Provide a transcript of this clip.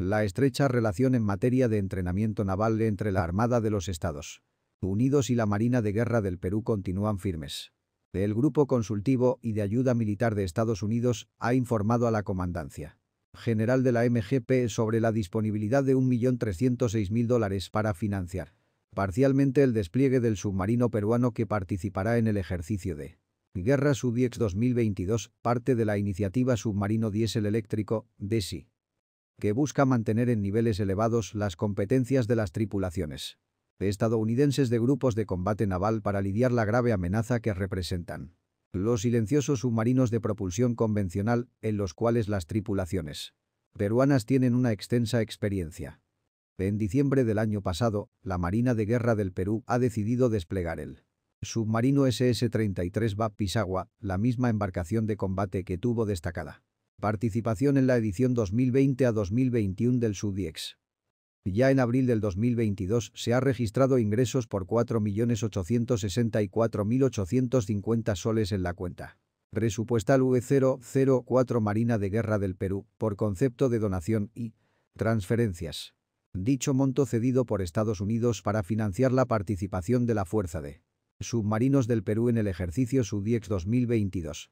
la estrecha relación en materia de entrenamiento naval entre la Armada de los Estados Unidos y la Marina de Guerra del Perú continúan firmes. El Grupo Consultivo y de Ayuda Militar de Estados Unidos ha informado a la Comandancia General de la MGP sobre la disponibilidad de 1.306.000 dólares para financiar parcialmente el despliegue del submarino peruano que participará en el ejercicio de Guerra Subiex 2022, parte de la iniciativa Submarino Diésel Eléctrico, DESI que busca mantener en niveles elevados las competencias de las tripulaciones estadounidenses de grupos de combate naval para lidiar la grave amenaza que representan. Los silenciosos submarinos de propulsión convencional, en los cuales las tripulaciones peruanas tienen una extensa experiencia. En diciembre del año pasado, la Marina de Guerra del Perú ha decidido desplegar el submarino SS-33 bap Pisagua, la misma embarcación de combate que tuvo destacada Participación en la edición 2020 a 2021 del SUDIEX. Ya en abril del 2022 se ha registrado ingresos por 4.864.850 soles en la cuenta. Presupuestal V004 Marina de Guerra del Perú, por concepto de donación y transferencias. Dicho monto cedido por Estados Unidos para financiar la participación de la Fuerza de Submarinos del Perú en el ejercicio SUDIEX 2022.